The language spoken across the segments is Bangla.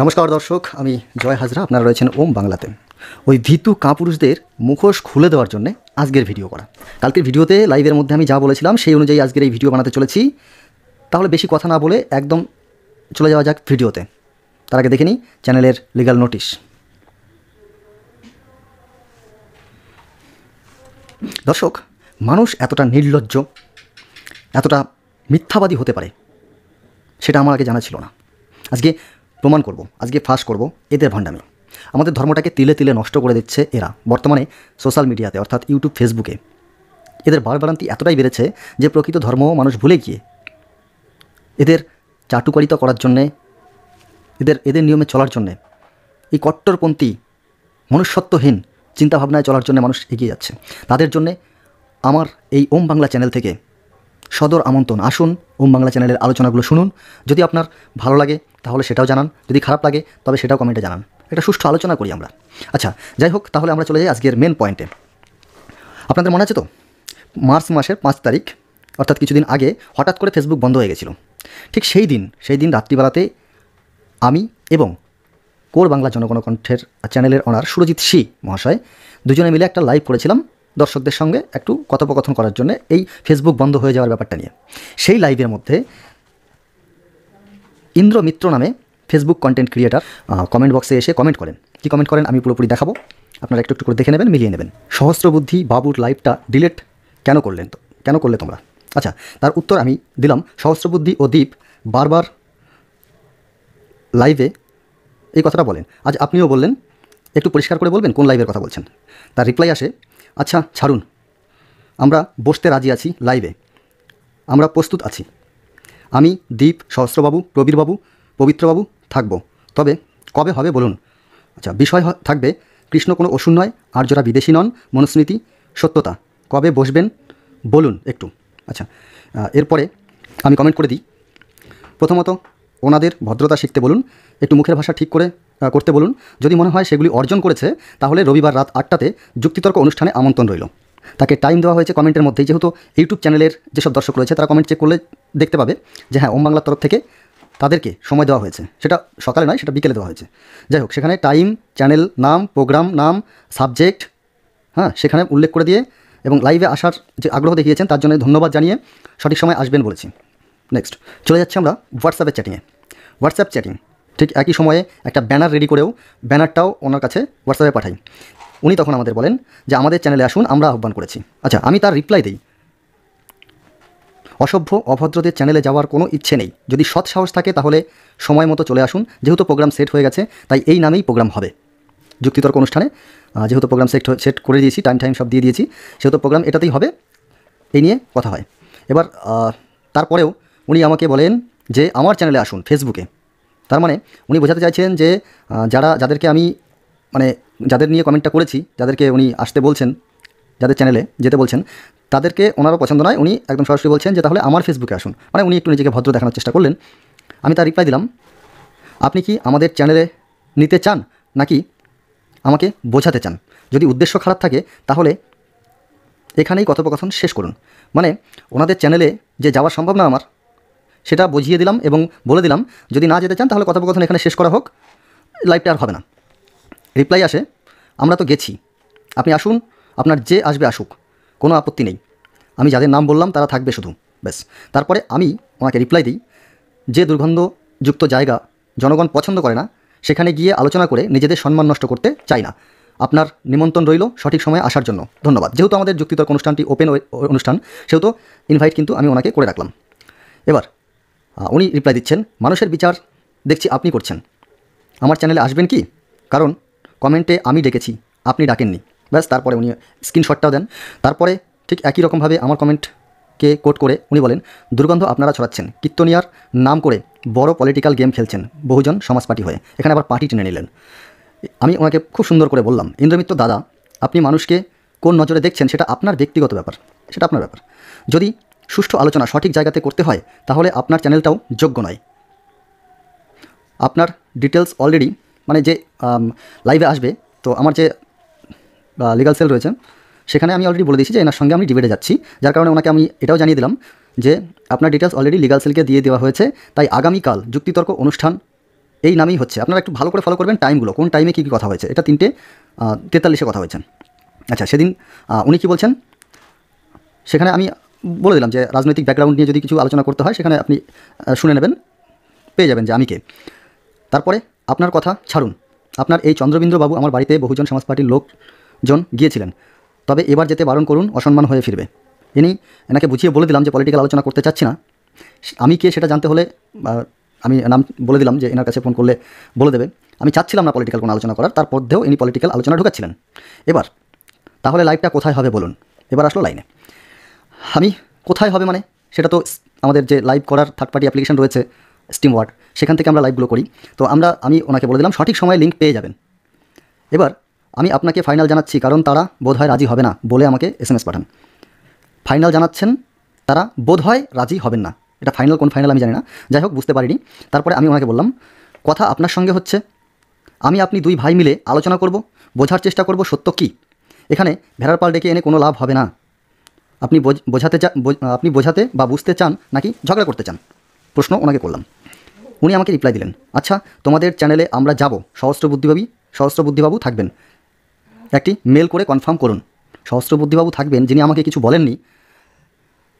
নমস্কার দর্শক আমি জয় হাজরা আপনারা রয়েছেন ওম বাংলাতে ওই ভীতু কাপুরুষদের মুখোশ খুলে দেওয়ার জন্য আজকের ভিডিও করা কালকের ভিডিওতে লাইভের মধ্যে আমি যা বলেছিলাম সেই অনুযায়ী আজকের এই ভিডিও বানাতে চলেছি তাহলে বেশি কথা না বলে একদম চলে যাওয়া যাক ভিডিওতে তার আগে দেখে নিই চ্যানেলের লিগাল নোটিশ দর্শক মানুষ এতটা নির্লজ্জ এতটা মিথ্যাবাদী হতে পারে সেটা আমার আগে জানা ছিল না আজকে প্রমাণ করব আজকে ফাঁস করব এদের ভাণ্ডামি আমাদের ধর্মটাকে তিলে তিলে নষ্ট করে দিচ্ছে এরা বর্তমানে সোশ্যাল মিডিয়াতে অর্থাৎ ইউটিউব ফেসবুকে এদের বাড়বাড়ান্তি এতটাই বেড়েছে যে প্রকৃত ধর্ম মানুষ ভুলে গিয়ে এদের চাটুকারিতা করার জন্যে এদের এদের নিয়মে চলার জন্যে এই কট্টরপন্থী মনুষ্যত্বহীন চিন্তাভাবনায় চলার জন্য মানুষ এগিয়ে যাচ্ছে তাদের জন্যে আমার এই ওম বাংলা চ্যানেল থেকে সদর আমন্ত্রণ আসুন ওম বাংলা চ্যানেলের আলোচনাগুলো শুনুন যদি আপনার ভালো লাগে তাহলে সেটাও জানান যদি খারাপ লাগে তবে সেটাও কমেন্টে জানান এটা সুষ্ঠু আলোচনা করি আমরা আচ্ছা যাই হোক তাহলে আমরা চলে যাই আজকের মেন পয়েন্টে আপনাদের মনে আছে তো মার্চ মাসের পাঁচ তারিখ অর্থাৎ কিছুদিন আগে হঠাৎ করে ফেসবুক বন্ধ হয়ে গেছিলো ঠিক সেই দিন সেই দিন রাত্রিবেলাতে আমি এবং কোর বাংলা জনগণকণ্ঠের চ্যানেলের অনার সুরজিৎ সি মহাশয় দুজনে মিলে একটা লাইভ করেছিলাম দর্শকদের সঙ্গে একটু কথোপকথন করার জন্য এই ফেসবুক বন্ধ হয়ে যাওয়ার ব্যাপারটা নিয়ে সেই লাইভের মধ্যে ইন্দ্র মিত্র নামে ফেসবুক কন্টেন্ট ক্রিয়েটার কমেন্ট বক্সে এসে কমেন্ট করেন কি কমেন্ট করেন আমি পুরোপুরি দেখাবো আপনারা একটু একটু করে দেখে নেবেন মিলিয়ে নেবেন সহস্রবুদ্ধি বাবুর লাইভটা ডিলেট কেন করলেন তো কেন করলে তোমরা আচ্ছা তার উত্তর আমি দিলাম সহস্রবুদ্ধি ও দ্বীপ বারবার লাইভে এই কথাটা বলেন আজ আপনিও বললেন একটু পরিষ্কার করে বলবেন কোন লাইভের কথা বলছেন তার রিপ্লাই আসে আচ্ছা ছাড়ুন আমরা বসতে রাজি আছি লাইভে আমরা প্রস্তুত আছি আমি দীপ সহস্রবাবু প্রবীরবাবু পবিত্রবাবু থাকব তবে কবে হবে বলুন আচ্ছা বিষয় থাকবে কৃষ্ণ কোনো অসুর নয় আর যারা বিদেশি নন মনুস্মৃতি সত্যতা কবে বসবেন বলুন একটু আচ্ছা এরপরে আমি কমেন্ট করে দিই প্রথমত ওনাদের ভদ্রতা শিখতে বলুন একটু মুখের ভাষা ঠিক করে করতে বলুন যদি মনে হয় সেগুলি অর্জন করেছে তাহলে রবিবার রাত আটটাতে যুক্তিতর্ক অনুষ্ঠানে আমন্ত্রণ রইল তাকে টাইম দেওয়া হয়েছে কমেন্টের মধ্যেই যেহেতু ইউটিউব চ্যানেলের যেসব দর্শক রয়েছে তারা কমেন্ট চেক করলে দেখতে পাবে যে হ্যাঁ ওম বাংলার তরফ থেকে তাদেরকে সময় দেওয়া হয়েছে সেটা সকালে নয় সেটা বিকেলে দেওয়া হয়েছে যাই হোক সেখানে টাইম চ্যানেল নাম প্রোগ্রাম নাম সাবজেক্ট হ্যাঁ সেখানে উল্লেখ করে দিয়ে এবং লাইভে আসার যে আগ্রহ দেখিয়েছেন তার জন্য ধন্যবাদ জানিয়ে সঠিক সময় আসবেন বলেছি নেক্সট চলে যাচ্ছি আমরা হোয়াটসঅ্যাপের চ্যাটিংয়ে হোয়াটসঅ্যাপ চ্যাটিং ঠিক একই সময়ে একটা ব্যানার রেডি করেও ব্যানারটাও ওনার কাছে হোয়াটসঅ্যাপে পাঠাই উনি তখন আমাদের বলেন যে আমাদের চ্যানেলে আসুন আমরা আহ্বান করেছি আচ্ছা আমি তার রিপ্লাই দিই অসভ্য অভদ্রদের চ্যানেলে যাওয়ার কোনো ইচ্ছে নেই যদি সৎ সাহস থাকে তাহলে সময় মতো চলে আসুন যেহেতু প্রোগ্রাম সেট হয়ে গেছে তাই এই নামেই প্রোগ্রাম হবে যুক্তিতর্ক অনুষ্ঠানে যেহেতু প্রোগ্রাম সেট সেট করে দিয়েছি টাইম টাইম সব দিয়ে দিয়েছি সেহেতু প্রোগ্রাম এটাতেই হবে এই নিয়ে কথা হয় এবার তারপরেও উনি আমাকে বলেন যে আমার চ্যানেলে আসুন ফেসবুকে তার মানে উনি বোঝাতে চাইছেন যে যারা যাদেরকে আমি মানে যাদের নিয়ে কমেন্টটা করেছি যাদেরকে উনি আসতে বলছেন যাদের চ্যানেলে যেতে বলছেন তাদেরকে ওনারও পছন্দ নয় উনি একদম সরাসরি বলছেন যে তাহলে আমার ফেসবুকে আসুন মানে উনি একটু নিজেকে ভদ্র দেখানোর চেষ্টা করলেন আমি তার রিপ্লাই দিলাম আপনি কি আমাদের চ্যানেলে নিতে চান নাকি আমাকে বোঝাতে চান যদি উদ্দেশ্য খারাপ থাকে তাহলে এখানেই কথোপকথন শেষ করুন মানে ওনাদের চ্যানেলে যে যাওয়া সম্ভব না আমার সেটা বুঝিয়ে দিলাম এবং বলে দিলাম যদি না যেতে চান তাহলে কথোপকথন এখানে শেষ করা হোক লাইভটা আর হবে না রিপ্লাই আসে আমরা তো গেছি আপনি আসুন আপনার যে আসবে আসুক কোনো আপত্তি নেই আমি যাদের নাম বললাম তারা থাকবে শুধু ব্যাস তারপরে আমি ওনাকে রিপ্লাই দিই যে দুর্গন্ধযুক্ত জায়গা জনগণ পছন্দ করে না সেখানে গিয়ে আলোচনা করে নিজেদের সম্মান নষ্ট করতে চাই না আপনার নিমন্ত্রণ রইল সঠিক সময়ে আসার জন্য ধন্যবাদ যেহেতু আমাদের যুক্তিতর্ক অনুষ্ঠানটি ওপেন অনুষ্ঠান সেহেতু ইনভাইট কিন্তু আমি ওনাকে করে রাখলাম এবার উনি রিপ্লাই দিচ্ছেন মানুষের বিচার দেখছি আপনি করছেন আমার চ্যানেলে আসবেন কি কারণ কমেন্টে আমি ডেকেছি আপনি ডাকেননি ব্যাস তারপরে উনি স্ক্রিনশটটাও দেন তারপরে ঠিক একই রকমভাবে আমার কমেন্টকে কোট করে উনি বলেন দুর্গন্ধ আপনারা ছড়াচ্ছেন কীর্তনিয়ার নাম করে বড় পলিটিক্যাল গেম খেলছেন বহুজন সমাজ পার্টি হয়ে এখানে আবার পার্টি টেনে নিলেন আমি ওনাকে খুব সুন্দর করে বললাম ইন্দ্রমিত্র দাদা আপনি মানুষকে কোন নজরে দেখছেন সেটা আপনার ব্যক্তিগত ব্যাপার সেটা আপনার ব্যাপার যদি সুষ্ঠু আলোচনা সঠিক জায়গাতে করতে হয় তাহলে আপনার চ্যানেলটাও যোগ্য নয় আপনার ডিটেলস অলরেডি মানে যে লাইভে আসবে তো আমার যে লিগাল সেল রয়েছে সেখানে আমি অলরেডি বলে দিয়েছি যে এনার সঙ্গে আমি ডিবেটে যাচ্ছি যার কারণে ওনাকে আমি এটাও জানিয়ে দিলাম যে আপনার ডিটেলস অলরেডি লিগাল সেলকে দিয়ে দেওয়া হয়েছে তাই আগামীকাল যুক্তিতর্ক অনুষ্ঠান এই নামই হচ্ছে আপনারা একটু ভালো করে ফলো করবেন টাইমগুলো কোন টাইমে কী কী কথা হয়েছে এটা তিনটে তেতাল্লিশে কথা হয়েছে আচ্ছা সেদিন উনি কী বলছেন সেখানে আমি বলে দিলাম যে রাজনৈতিক ব্যাকগ্রাউন্ড নিয়ে যদি কিছু আলোচনা করতে হয় সেখানে আপনি শুনে নেবেন পেয়ে যাবেন যে আমি কে তারপরে আপনার কথা ছাড়ুন আপনার এই চন্দ্রবিন্দ্রবাবু আমার বাড়িতে বহুজন সমাজ পার্টির লোকজন গিয়েছিলেন তবে এবার যেতে বারণ করুন অসম্মান হয়ে ফিরবে ইনি এনাকে বুঝিয়ে বলে দিলাম যে পলিটিক্যাল আলোচনা করতে চাচ্ছি না আমি কে সেটা জানতে হলে আমি নাম বলে দিলাম যে এনার কাছে ফোন করলে বলে দেবে আমি চাচ্ছিলাম না পলিটিক্যাল কোনো আলোচনা করার তারপর দেও ইনি পলিটিক্যাল আলোচনা ঢুকাচ্ছিলেন এবার তাহলে লাইভটা কোথায় হবে বলুন এবার আসলো লাইনে আমি কোথায় হবে মানে সেটা তো আমাদের যে লাইভ করার থার্ড পার্টি অ্যাপ্লিকেশন রয়েছে স্টিম ওয়ার্ড সেখান থেকে আমরা লাইভগুলো করি তো আমরা আমি ওনাকে বলে দিলাম সঠিক সময়ে লিঙ্ক পেয়ে যাবেন এবার আমি আপনাকে ফাইনাল জানাচ্ছি কারণ তারা বোধহয় রাজি হবে না বলে আমাকে এস এম এস পাঠান ফাইনাল জানাচ্ছেন তারা বোধহয় রাজি হবেন না এটা ফাইনাল কোন ফাইনাল আমি জানি না যাই হোক বুঝতে পারিনি তারপরে আমি ওনাকে বললাম কথা আপনার সঙ্গে হচ্ছে আমি আপনি দুই ভাই মিলে আলোচনা করব বোঝার চেষ্টা করব সত্য কী এখানে ভেড়ার পাল ডেকে এনে কোনো লাভ হবে না আপনি বোঝাতে আপনি বোঝাতে বা বুঝতে চান নাকি ঝগড়া করতে চান প্রশ্ন ওনাকে করলাম উনি আমাকে রিপ্লাই দিলেন আচ্ছা তোমাদের চ্যানেলে আমরা যাব সহস্র বুদ্ধিবাবী সহস্র বুদ্ধিবাবু থাকবেন একটি মেল করে কনফার্ম করুন সহস্র বুদ্ধিবাবু থাকবেন যিনি আমাকে কিছু বলেননি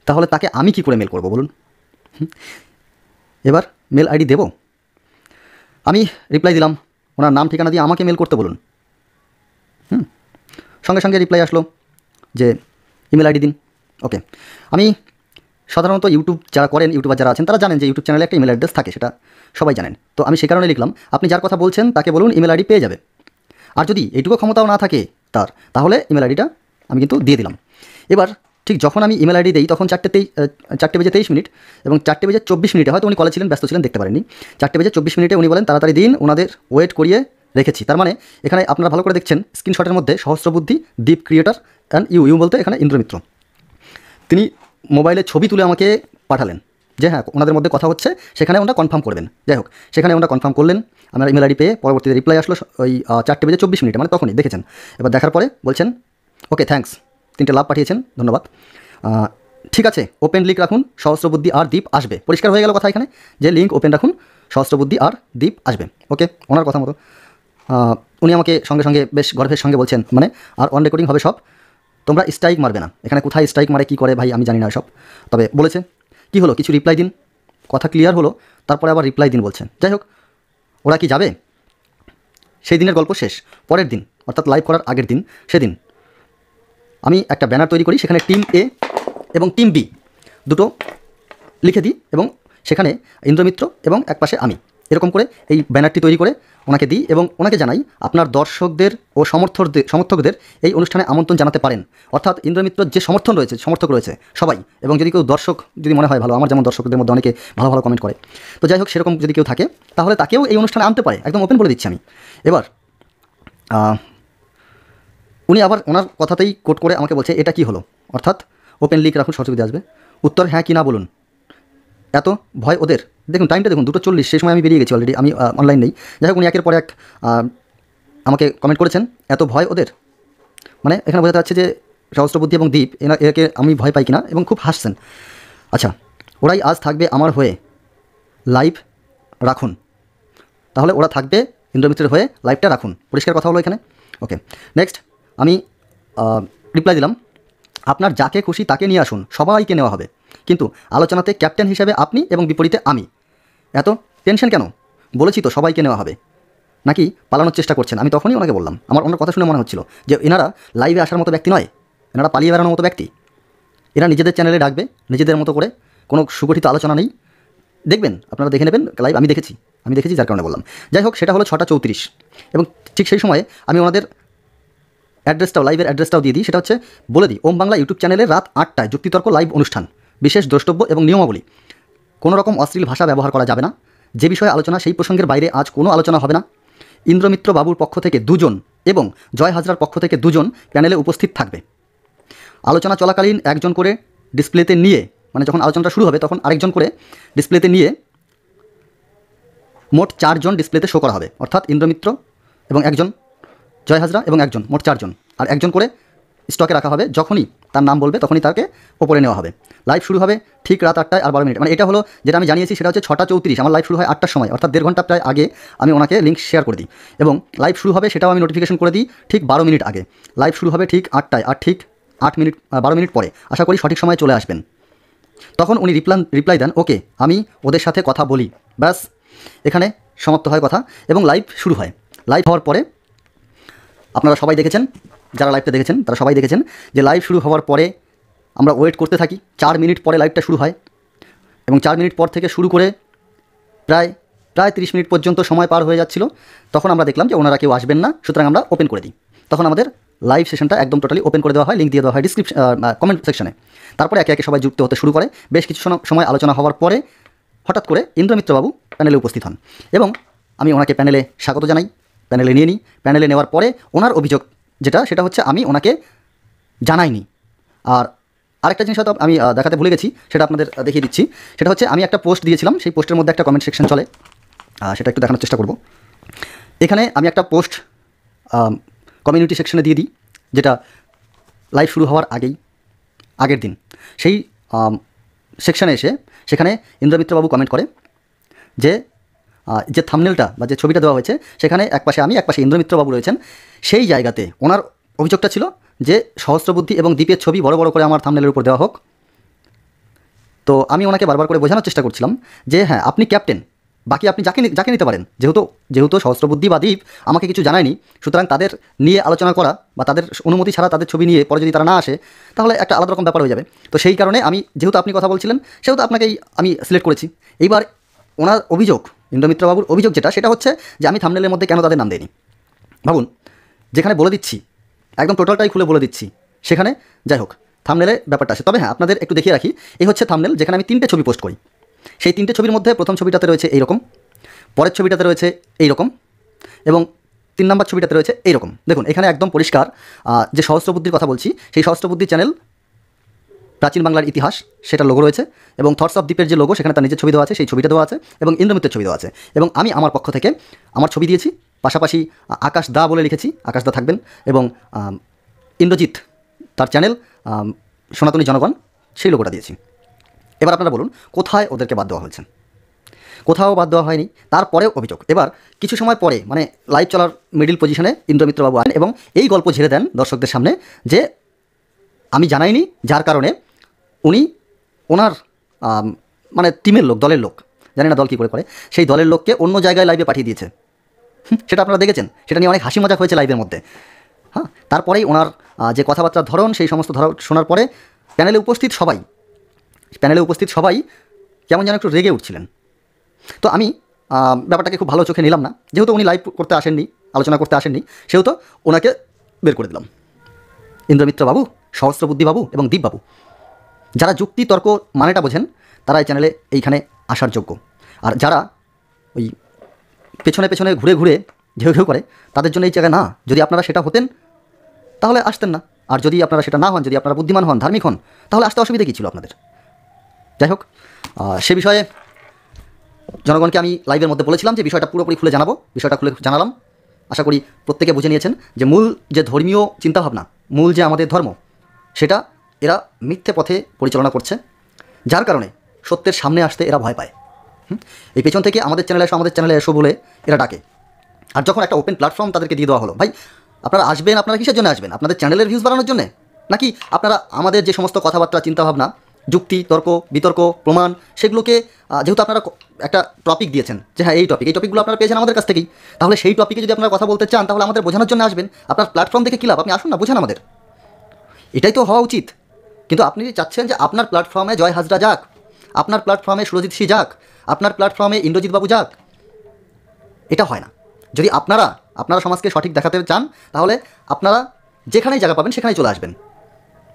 তাহলে তাকে আমি কি করে মেল করব বলুন এবার মেল আইডি দেব আমি রিপ্লাই দিলাম ওনার নাম ঠিকানা দিয়ে আমাকে মেল করতে বলুন হুম সঙ্গে সঙ্গে রিপ্লাই আসলো যে ইমেল আইডি দিন ওকে আমি সাধারণত ইউটিউব যারা করেন ইউটিউবার যারা আছেন তারা জানেন যে ইউটিউব চ্যানেলে একটা ইমেল অ্যাড্রেস থাকে সেটা সবাই জানেন তো আমি সে কারণে লিখলাম আপনি যার কথা বলছেন তাকে বলুন ইমেল আইডি পেয়ে যাবে আর যদি এটুকু ক্ষমতাও না থাকে তার তাহলে ইমেল আইডিটা আমি কিন্তু দিয়ে দিলাম এবার ঠিক যখন আমি ইমেল আইডি দিই তখন চারটে তেই চারটে বেজে তেইশ মিনিট এবং চারটে বেজে চব্বিশ মিনিটে হয়তো উনি কলে ছিলেন ব্যস্ত ছিলেন দেখতে পারেননি চারটে বেজে চব্বিশ মিনিটে উনি বলেন তাড়াতাড়ি দিন ওনাদের ওয়েট করিয়ে রেখেছি তার মানে এখানে আপনারা ভালো করে দেখছেন স্ক্রিনশটের মধ্যে Sahasrabuddhi Deep creator and U U বলতে এখানে ইন্দ্রমিত্র তিনি মোবাইলে ছবি তুলে আমাকে পাঠালেন যে হ্যাঁ ওনাদের মধ্যে কথা হচ্ছে সেখানে ওনারা কনফার্ম করবেন যাই হোক সেখানে ওনারা কনফার্ম করলেন আমার ইমেল আইডি পেয়ে পরবর্তীতে রিপ্লাই আসলো ওই চারটে বেজে চব্বিশ মিনিটে মানে তখনই দেখেছেন এবার দেখার পরে বলছেন ওকে থ্যাংকস তিনটে লাভ পাঠিয়েছেন ধন্যবাদ ঠিক আছে ওপেন লিঙ্ক রাখুন সহস্রবুদ্ধি আর দ্বীপ আসবে পরিষ্কার হয়ে গেল কথা এখানে যে লিঙ্ক ওপেন রাখুন সহস্রবুদ্ধি আর দ্বীপ আসবে ওকে ওনার কথা মতো উনি আমাকে সঙ্গে সঙ্গে বেশ গর্বের সঙ্গে বলছেন মানে আর অন রেকর্ডিং হবে সব তোমরা স্ট্রাইক মারবে না এখানে কোথায় স্ট্রাইক মারে কী করে ভাই আমি জানি না সব তবে বলেছে কি হলো কিছু রিপ্লাই দিন কথা ক্লিয়ার হলো তারপরে আবার রিপ্লাই দিন বলছে যাই হোক ওরা কি যাবে সেই দিনের গল্প শেষ পরের দিন অর্থাৎ লাইভ করার আগের দিন সেদিন আমি একটা ব্যানার তৈরি করি সেখানে টিম এ এবং টিম বি দুটো লিখে দিই এবং সেখানে ইন্দ্রমিত্র এবং একপাশে আমি এরকম করে এই ব্যানারটি তৈরি করে ওনাকে দিই এবং ওনাকে জানাই আপনার দর্শকদের ও সমর্থকদের সমর্থকদের এই অনুষ্ঠানে আমন্ত্রণ জানাতে পারেন অর্থাৎ ইন্দ্রমিত্র যে সমর্থন রয়েছে সমর্থক রয়েছে সবাই এবং যদি কেউ দর্শক যদি মনে হয় ভালো আমার যেমন দর্শকদের মধ্যে অনেকে ভালো ভালো কমেন্ট করে তো যাই হোক সেরকম যদি কেউ থাকে তাহলে তাকেও এই অনুষ্ঠানে আনতে পারে একদম ওপেন বলে দিচ্ছি আমি এবার উনি আবার ওনার কথাতেই কোট করে আমাকে বলছে এটা কি হলো অর্থাৎ ওপেন লিক রাখুন সরস্বতী আসবে উত্তর হ্যাঁ কি না বলুন এত ভয় ওদের দেখুন টাইমটা দেখুন দুটো চল্লিশ সেই সময় আমি বেরিয়ে গেছি অলরেডি আমি অনলাইন নেই যাই হোক উনি একের পর এক আমাকে কমেন্ট করেছেন এত ভয় ওদের মানে এখানে বোঝাতে যাচ্ছে যে সহস্রবুদ্ধি এবং দ্বীপ এরা একে আমি ভয় পাই কিনা এবং খুব হাসছেন আচ্ছা ওরাই আজ থাকবে আমার হয়ে লাইভ রাখুন তাহলে ওরা থাকবে ইন্দ্রমিত্রের হয়ে লাইভটা রাখুন পরিষ্কার কথা হলো এখানে ওকে নেক্সট আমি রিপ্লাই দিলাম আপনার যাকে খুশি তাকে নিয়ে আসুন সবাইকে নেওয়া হবে কিন্তু আলোচনাতে ক্যাপ্টেন হিসাবে আপনি এবং বিপরীতে আমি এত টেনশন কেন বলেছি তো সবাইকে নেওয়া হবে নাকি পালানোর চেষ্টা করছেন আমি তখনই ওনাকে বললাম আমার অন্য কথা শুনে মনে হচ্ছিল যে এনারা লাইভে আসার মতো ব্যক্তি নয় এনারা পালিয়ে বেড়ানোর মতো ব্যক্তি এরা নিজেদের চ্যানেলে ডাকবে নিজেদের মতো করে কোনো সুগঠিত আলোচনা নেই দেখবেন আপনারা দেখে নেবেন লাইভ আমি দেখেছি আমি দেখেছি যার কারণে বললাম যাই হোক সেটা হলো ছটা চৌত্রিশ এবং ঠিক সেই সময়ে আমি ওনাদের অ্যাড্রেসটাও লাইভের অ্যাড্রেসটাও দিয়ে দিই সেটা হচ্ছে বলে দিই ওম বাংলা ইউটিউব চ্যানেলে রাত আটটায় যুক্তিতর্ক লাইভ অনুষ্ঠান বিশেষ দ্রষ্টব্য এবং নিয়মাবলী কোনো রকম অশ্লীল ভাষা ব্যবহার করা যাবে না যে বিষয়ে আলোচনা সেই প্রসঙ্গের বাইরে আজ কোনো আলোচনা হবে না ইন্দ্রমিত্র বাবুর পক্ষ থেকে দুজন এবং জয় হাজরার পক্ষ থেকে দুজন প্যানেলে উপস্থিত থাকবে আলোচনা চলাকালীন একজন করে ডিসপ্লেতে নিয়ে মানে যখন আলোচনাটা শুরু হবে তখন আরেকজন করে ডিসপ্লেতে নিয়ে মোট চারজন ডিসপ্লেতে শো করা হবে অর্থাৎ ইন্দ্রমিত্র এবং একজন জয় হাজরা এবং একজন মোট চারজন আর একজন করে স্টকে রাখা হবে যখনই তার নাম বলবে তখনই তাকে ওপরে নেওয়া হবে লাইভ শুরু হবে ঠিক রাত আটটায় আর বারো মিনিট মানে এটা হলো যেটা আমি জানিয়েছি সেটা হচ্ছে ছটা চৌত্রিশ আমার লাইভ শুরু হয় আটটার সময় অর্থাৎ দেড় ঘন্টা প্রায় আগে আমি ওনাকে লিঙ্ক শেয়ার করে দিই এবং লাইভ শুরু হবে সেটাও আমি নোটিফিকেশন করে দিই ঠিক বারো মিনিট আগে লাইভ শুরু হবে ঠিক আটটায় আর ঠিক আট মিনিট বারো মিনিট পরে আশা করি সঠিক সময়ে চলে আসবেন তখন উনি রিপ্লান রিপ্লাই দেন ওকে আমি ওদের সাথে কথা বলি ব্যাস এখানে সমাপ্ত হয় কথা এবং লাইভ শুরু হয় লাইভ হওয়ার পরে আপনারা সবাই দেখেছেন যারা লাইভটা দেখেছেন তারা সবাই দেখেছেন যে লাইভ শুরু হওয়ার পরে আমরা ওয়েট করতে থাকি চার মিনিট পরে লাইভটা শুরু হয় এবং চার মিনিট পর থেকে শুরু করে প্রায় প্রায় তিরিশ মিনিট পর্যন্ত সময় পার হয়ে যাচ্ছিল তখন আমরা দেখলাম যে ওনারা কেউ আসবেন না সুতরাং আমরা ওপেন করে দিই তখন আমাদের লাইভ সেশনটা একদম টোটালি ওপেন করে দেওয়া হয় লিঙ্ক দিয়ে দেওয়া হয় ডিসক্রিপশন কমেন্ট সেকশনে তারপরে একে একে সবাই যুক্ত হতে শুরু করে বেশ কিছু সময় আলোচনা হওয়ার পরে হঠাৎ করে ইন্দ্রমিত্রবাবু প্যানেলে উপস্থিত হন এবং আমি ওনাকে প্যানেলে স্বাগত জানাই প্যানেলে নিয়ে নিই প্যানেলে নেওয়ার পরে ওনার অভিযোগ যেটা সেটা হচ্ছে আমি ওনাকে জানাইনি আর আরেকটা জিনিস হয়তো আমি দেখাতে ভুলে গেছি সেটা আপনাদের দেখিয়ে দিচ্ছি সেটা হচ্ছে আমি একটা পোস্ট দিয়েছিলাম সেই পোস্টের মধ্যে একটা কমেন্ট সেকশন চলে সেটা একটু দেখানোর চেষ্টা করব এখানে আমি একটা পোস্ট কমিউনিটি সেকশনে দিয়ে দিই যেটা লাইভ শুরু হওয়ার আগেই আগের দিন সেই সেকশানে এসে সেখানে ইন্দ্রমিত্রবাবু কমেন্ট করে যে যে থামনেলটা বা যে ছবিটা দেওয়া হয়েছে সেখানে একপাশে আমি একপাশে ইন্দ্রমিত্রবাবু রয়েছেন সেই জায়গাতে ওনার অভিযোগটা ছিল যে সহস্রবুদ্ধি এবং দ্বীপের ছবি বড় বড় করে আমার থামনেলের উপর দেওয়া হোক তো আমি ওনাকে বারবার করে বোঝানোর চেষ্টা করছিলাম যে হ্যাঁ আপনি ক্যাপ্টেন বাকি আপনি যাকে যাকে নিতে পারেন যেহেতু যেহেতু সহস্রবুদ্ধি বা দ্বীপ আমাকে কিছু জানায়নি সুতরাং তাদের নিয়ে আলোচনা করা বা তাদের অনুমতি ছাড়া তাদের ছবি নিয়ে পরে যদি তারা না আসে তাহলে একটা আলাদা রকম ব্যাপার হয়ে যাবে তো সেই কারণে আমি যেহেতু আপনি কথা বলছিলেন সেহেতু আপনাকেই আমি সিলেক্ট করেছি এইবার ওনার অভিযোগ ইন্দ্রমিত্রবাবুর অভিযোগ যেটা সেটা হচ্ছে যে আমি থামনেলের মধ্যে কেন তাদের নাম দিইনি ভাবুন যেখানে বলে দিচ্ছি একদম টোটালটাই খুলে বলে দিচ্ছি সেখানে যাই হোক থামনেলে ব্যাপারটা আছে তবে হ্যাঁ আপনাদের একটু দেখিয়ে রাখি এই হচ্ছে থামনেল যেখানে আমি তিনটে ছবি পোস্ট করি সেই তিনটে ছবির মধ্যে প্রথম ছবিটাতে রয়েছে এইরকম পরের ছবিটাতে রয়েছে এইরকম এবং তিন নম্বর ছবিটাতে রয়েছে এইরকম দেখুন এখানে একদম পরিষ্কার যে সহস্রবুদ্ধির কথা বলছি সেই সহস্রবুদ্ধি চ্যানেল প্রাচীন বাংলার ইতিহাস সেটা লোগো রয়েছে এবং থটস অফ দ্বীপের যে লোগো সেখানে তার নিজের ছবি দেওয়া আছে সেই ছবিটা দেওয়া আছে এবং ইন্দ্রমিত্রের ছবি দেওয়া আছে এবং আমি আমার পক্ষ থেকে আমার ছবি দিয়েছি পাশাপাশি আকাশ দা বলে লিখেছি আকাশ দা থাকবেন এবং ইন্দ্রজিৎ তার চ্যানেল সনাতনী জনগণ সেই লোগোটা দিয়েছি এবার আপনারা বলুন কোথায় ওদেরকে বাদ দেওয়া হয়েছে কোথাও বাদ দেওয়া হয়নি তারপরেও অভিযোগ এবার কিছু সময় পরে মানে লাইভ চলার মিডিল পজিশনে ইন্দ্রমিত্রবাবু আসেন এবং এই গল্প ঝেড়ে দেন দর্শকদের সামনে যে আমি জানাইনি যার কারণে উনি ওনার মানে টিমের লোক দলের লোক জানি না দল কী করে করে সেই দলের লোককে অন্য জায়গায় লাইভে পাঠিয়ে দিয়েছে সেটা আপনারা দেখেছেন সেটা নিয়ে অনেক হাসি মজাক হয়েছে লাইভের মধ্যে হ্যাঁ তারপরেই ওনার যে কথাবার্তার ধরন সেই সমস্ত ধরন শোনার পরে প্যানেলে উপস্থিত সবাই প্যানেলে উপস্থিত সবাই কেমন যেন একটু রেগে উঠছিলেন তো আমি ব্যাপারটাকে খুব ভালো চোখে নিলাম না যেহেতু উনি লাইভ করতে আসেননি আলোচনা করতে আসেননি সেহেতু ওনাকে বের করে দিলাম ইন্দ্রমিত্র বাবু সহস্রবুদ্ধি বাবু এবং দীপবাবু যারা যুক্তি তর্ক মানেটা বোঝেন তারা এই চ্যানেলে এইখানে আসার যোগ্য আর যারা ওই পেছনে পেছনে ঘুরে ঘুরে ঘেউ ঘেউ করে তাদের জন্য এই জায়গা না যদি আপনারা সেটা হতেন তাহলে আসতেন না আর যদি আপনারা সেটা না হন যদি আপনারা বুদ্ধিমান হন ধার্মিক হন তাহলে আসতে অসুবিধা কী ছিল আপনাদের যাই হোক সে বিষয়ে জনগণকে আমি লাইভের মধ্যে বলেছিলাম যে বিষয়টা পুরোপুরি খুলে জানাবো বিষয়টা খুলে জানালাম আশা করি প্রত্যেকে বুঝে নিয়েছেন যে মূল যে ধর্মীয় চিন্তাভাবনা মূল যে আমাদের ধর্ম সেটা এরা মিথ্যে পথে পরিচালনা করছে যার কারণে সত্যের সামনে আসতে এরা ভয় পায় এই পেছন থেকে আমাদের চ্যানেলে এসো আমাদের চ্যানেলে এসো বলে এরা ডাকে আর যখন একটা ওপেন প্ল্যাটফর্ম তাদেরকে দিয়ে দেওয়া হলো ভাই আপনারা আসবেন আপনারা কিসের জন্য আসবেন আপনাদের চ্যানেলের ভিউজ বাড়ানোর জন্য নাকি আপনারা আমাদের যে সমস্ত কথাবার্তা চিন্তাভাবনা যুক্তি তর্ক বিতর্ক প্রমাণ সেগুলোকে যেহেতু আপনারা একটা টপিক দিয়েছেন যে হ্যাঁ এই টপিক এই টপিকগুলো আপনারা পেয়েছেন আমাদের কাছ থেকেই তাহলে সেই টপিকে যদি আপনারা কথা বলতে চান তাহলে আমাদের বোঝানোর জন্য আসবেন আপনার প্ল্যাটফর্ম থেকে কী লাভ আপনি আসুন না বোঝান আমাদের এটাই তো হওয়া উচিত কিন্তু আপনি যে চাচ্ছেন যে আপনার প্ল্যাটফর্মে জয় হাজরা যাক আপনার প্ল্যাটফর্মে সুরজিৎ সি যাক আপনার প্ল্যাটফর্মে ইন্দ্রজিৎ বাবু যাক এটা হয় না যদি আপনারা আপনারা সমাজকে সঠিক দেখাতে চান তাহলে আপনারা যেখানেই জায়গা পাবেন সেখানেই চলে আসবেন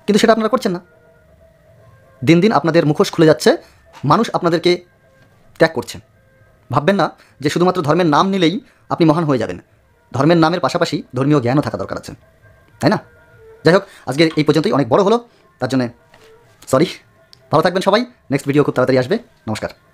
কিন্তু সেটা আপনারা করছেন না দিন দিন আপনাদের মুখোশ খুলে যাচ্ছে মানুষ আপনাদেরকে ত্যাগ করছেন ভাববেন না যে শুধুমাত্র ধর্মের নাম নিলেই আপনি মহান হয়ে যাবেন ধর্মের নামের পাশাপাশি ধর্মীয় জ্ঞানও থাকা দরকার আছে তাই না যাই হোক আজকে এই পর্যন্তই অনেক বড় হলো তার জন্যে সরি ভালো থাকবেন সবাই নেক্সট ভিডিও খুব তাড়াতাড়ি আসবে নমস্কার